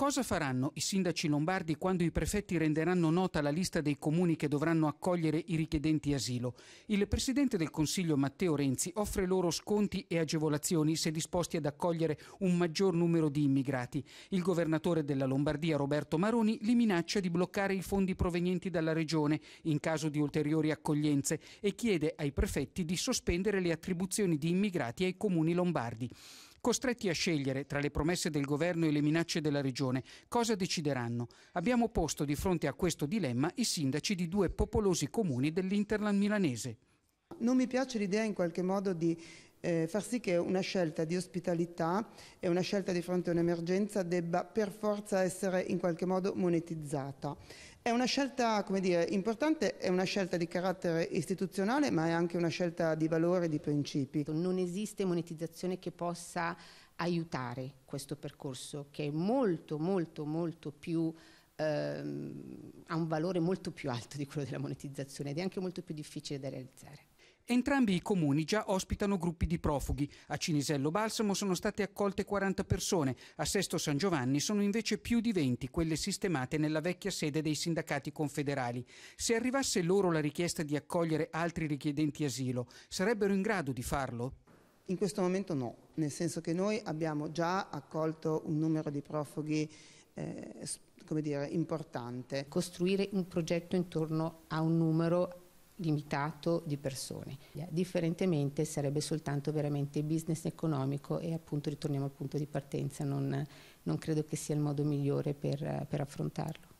Cosa faranno i sindaci lombardi quando i prefetti renderanno nota la lista dei comuni che dovranno accogliere i richiedenti asilo? Il presidente del Consiglio Matteo Renzi offre loro sconti e agevolazioni se disposti ad accogliere un maggior numero di immigrati. Il governatore della Lombardia Roberto Maroni li minaccia di bloccare i fondi provenienti dalla regione in caso di ulteriori accoglienze e chiede ai prefetti di sospendere le attribuzioni di immigrati ai comuni lombardi. Costretti a scegliere tra le promesse del governo e le minacce della regione, cosa decideranno? Abbiamo posto di fronte a questo dilemma i sindaci di due popolosi comuni dell'Interland milanese. Non mi piace l'idea in qualche modo di eh, far sì che una scelta di ospitalità e una scelta di fronte a un'emergenza debba per forza essere in qualche modo monetizzata. È una scelta dire, importante, è una scelta di carattere istituzionale, ma è anche una scelta di valore e di principi. Non esiste monetizzazione che possa aiutare questo percorso, che è molto, molto, molto più ehm, ha un valore molto più alto di quello della monetizzazione ed è anche molto più difficile da realizzare. Entrambi i comuni già ospitano gruppi di profughi. A Cinisello Balsamo sono state accolte 40 persone, a Sesto San Giovanni sono invece più di 20 quelle sistemate nella vecchia sede dei sindacati confederali. Se arrivasse loro la richiesta di accogliere altri richiedenti asilo, sarebbero in grado di farlo? In questo momento no, nel senso che noi abbiamo già accolto un numero di profughi eh, come dire, importante. Costruire un progetto intorno a un numero limitato di persone. Differentemente sarebbe soltanto veramente business economico e appunto ritorniamo al punto di partenza, non, non credo che sia il modo migliore per, per affrontarlo.